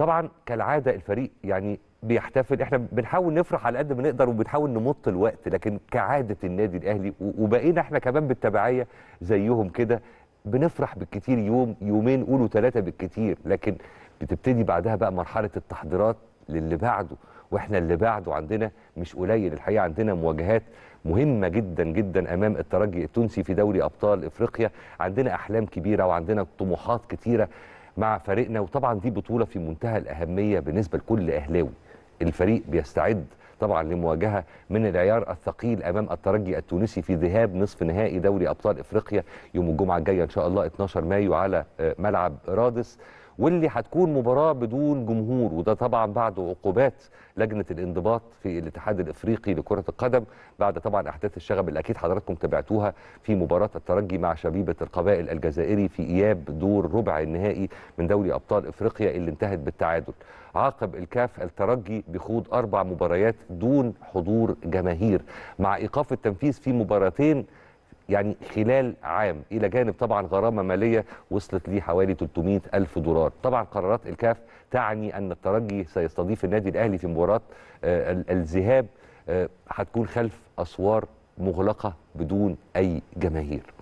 طبعا كالعاده الفريق يعني بيحتفل احنا بنحاول نفرح على قد ما نقدر وبنحاول نمط الوقت لكن كعاده النادي الاهلي وبقينا احنا كمان بالتبعيه زيهم كده بنفرح بالكتير يوم يومين قولوا ثلاثه بالكتير لكن بتبتدي بعدها بقى مرحله التحضيرات للي بعده واحنا اللي بعده عندنا مش قليل الحقيقه عندنا مواجهات مهمه جدا جدا امام الترجي التونسي في دوري ابطال افريقيا عندنا احلام كبيره وعندنا طموحات كتيره مع فريقنا وطبعا دي بطوله في منتهى الاهميه بالنسبه لكل اهلاوي الفريق بيستعد طبعا لمواجهه من العيار الثقيل امام الترجي التونسي في ذهاب نصف نهائي دوري ابطال افريقيا يوم الجمعه الجايه ان شاء الله 12 مايو على آه، ملعب رادس واللي هتكون مباراه بدون جمهور وده طبعا بعد عقوبات لجنه الانضباط في الاتحاد الافريقي لكره القدم بعد طبعا احداث الشغب اللي اكيد حضراتكم تابعتوها في مباراه الترجي مع شبيبه القبائل الجزائري في اياب دور ربع النهائي من دوري ابطال افريقيا اللي انتهت بالتعادل عاقب الكاف الترجي بخوض اربع مباريات دون حضور جماهير مع ايقاف التنفيذ في مباراتين يعني خلال عام إلى جانب طبعا غرامة مالية وصلت لي حوالي 300 ألف دولار طبعا قرارات الكاف تعني أن الترجي سيستضيف النادي الأهلي في مباراة آه، الذهاب آه، هتكون خلف أسوار مغلقة بدون أي جماهير